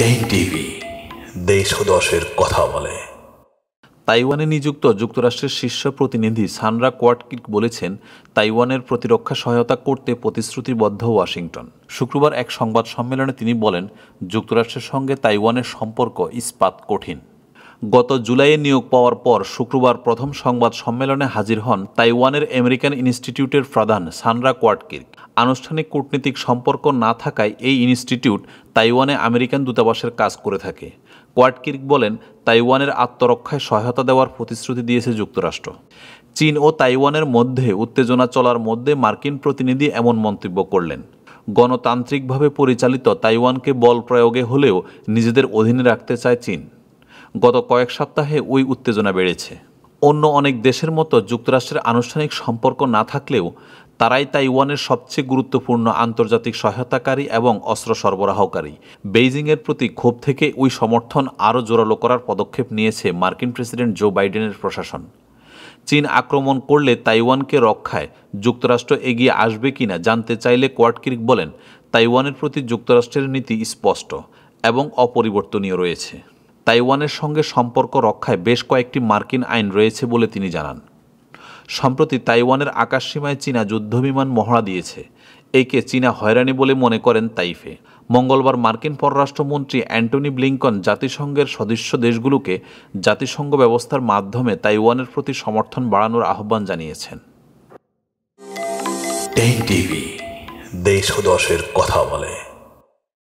TV কথা বলে তাইওয়ানে নিযুক্ত যুক্তরাষ্ট্রের শীর্ষ প্রতিনিধি সানরা কোয়াটকিক বলেছেন তাইওয়ানের প্রতিরক্ষা সহায়তা করতে প্রতিশ্রুতিবদ্ধ ওয়াশিংটন শুক্রবার এক সংবাদ সম্মেলনে তিনি বলেন যুক্তরাষ্ট্রের সঙ্গে তাইওয়ানের সম্পর্ক ইস্পাত কঠিন গত জুলাইয়ে নিয়োগ পাওয়ার পর শুক্রবার প্রথম সংবাদ সম্মেলনে হাজির হন তাইওয়ানের আমেরিকান ইনস্টিটিউটের প্রধান সানরা কোয়াটকির্ক আনুষ্ঠানিক কূটনীতিক সম্পর্ক না থাকায় এই ইনস্টিটিউট তাইওয়ানে আমেরিকান দূতাবাসের কাজ করে থাকে কোয়াটকির্ক বলেন তাইওয়ানের আত্মরক্ষায় সহায়তা দেওয়ার প্রতিশ্রুতি দিয়েছে যুক্তরাষ্ট্র চীন ও তাইওয়ানের মধ্যে উত্তেজনা চলার মধ্যে মার্কিন প্রতিনিধি এমন মন্তব্য করলেন গণতান্ত্রিকভাবে পরিচালিত তাইওয়ানকে বল প্রয়োগে হলেও নিজেদের অধীনে রাখতে চায় চীন গত কয়েক সপ্তাহে ওই উত্তেজনা বেড়েছে অন্য অনেক দেশের মতো যুক্তরাষ্ট্রের আনুষ্ঠানিক সম্পর্ক না থাকলেও তারাই তাইওয়ানের সবচেয়ে গুরুত্বপূর্ণ আন্তর্জাতিক সহায়তাকারী এবং অস্ত্র সরবরাহকারী বেইজিংয়ের প্রতি ক্ষোভ থেকে ওই সমর্থন আরও জোরালো করার পদক্ষেপ নিয়েছে মার্কিন প্রেসিডেন্ট জো বাইডেনের প্রশাসন চীন আক্রমণ করলে তাইওয়ানকে রক্ষায় যুক্তরাষ্ট্র এগিয়ে আসবে কিনা জানতে চাইলে কোয়াটকিরিক বলেন তাইওয়ানের প্রতি যুক্তরাষ্ট্রের নীতি স্পষ্ট এবং অপরিবর্তনীয় রয়েছে তাইওয়ানের সঙ্গে সম্পর্ক রক্ষায় বেশ কয়েকটি মার্কিন আইন রয়েছে বলে তিনি জানান সম্প্রতি তাইওয়ানের আকাশসীমায় চীনা যুদ্ধবিমান মহড়া দিয়েছে একে চীনা হয়রানি বলে মনে করেন তাইফে মঙ্গলবার মার্কিন পররাষ্ট্রমন্ত্রী অ্যান্টনি ব্লিংকন জাতিসংঘের সদস্য দেশগুলোকে জাতিসংঘ ব্যবস্থার মাধ্যমে তাইওয়ানের প্রতি সমর্থন বাড়ানোর আহ্বান জানিয়েছেন দেশ দশের কথা বলে